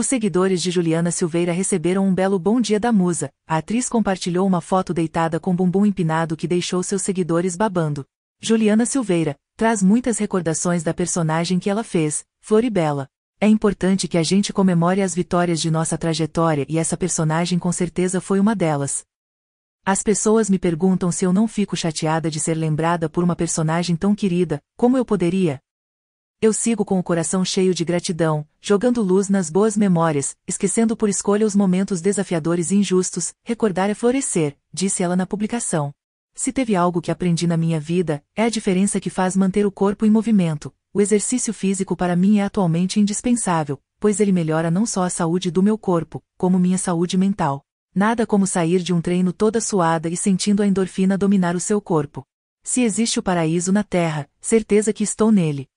Os seguidores de Juliana Silveira receberam um belo bom dia da musa. A atriz compartilhou uma foto deitada com bumbum empinado que deixou seus seguidores babando. Juliana Silveira traz muitas recordações da personagem que ela fez, Floribela. É importante que a gente comemore as vitórias de nossa trajetória e essa personagem com certeza foi uma delas. As pessoas me perguntam se eu não fico chateada de ser lembrada por uma personagem tão querida, como eu poderia, eu sigo com o coração cheio de gratidão, jogando luz nas boas memórias, esquecendo por escolha os momentos desafiadores e injustos, recordar é florescer, disse ela na publicação. Se teve algo que aprendi na minha vida, é a diferença que faz manter o corpo em movimento. O exercício físico para mim é atualmente indispensável, pois ele melhora não só a saúde do meu corpo, como minha saúde mental. Nada como sair de um treino toda suada e sentindo a endorfina dominar o seu corpo. Se existe o paraíso na Terra, certeza que estou nele.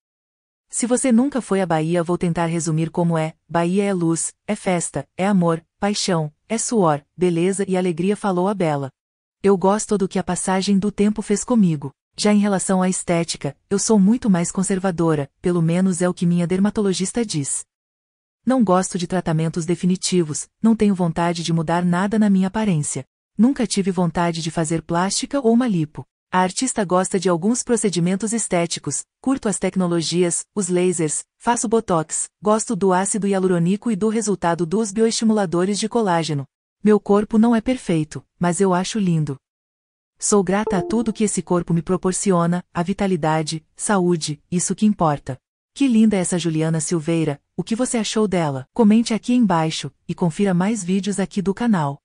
Se você nunca foi à Bahia, vou tentar resumir como é: Bahia é luz, é festa, é amor, paixão, é suor, beleza e alegria, falou a Bela. Eu gosto do que a passagem do tempo fez comigo. Já em relação à estética, eu sou muito mais conservadora, pelo menos é o que minha dermatologista diz. Não gosto de tratamentos definitivos, não tenho vontade de mudar nada na minha aparência. Nunca tive vontade de fazer plástica ou uma lipo. A artista gosta de alguns procedimentos estéticos, curto as tecnologias, os lasers, faço botox, gosto do ácido hialurônico e do resultado dos bioestimuladores de colágeno. Meu corpo não é perfeito, mas eu acho lindo. Sou grata a tudo que esse corpo me proporciona, a vitalidade, saúde, isso que importa. Que linda essa Juliana Silveira, o que você achou dela? Comente aqui embaixo, e confira mais vídeos aqui do canal.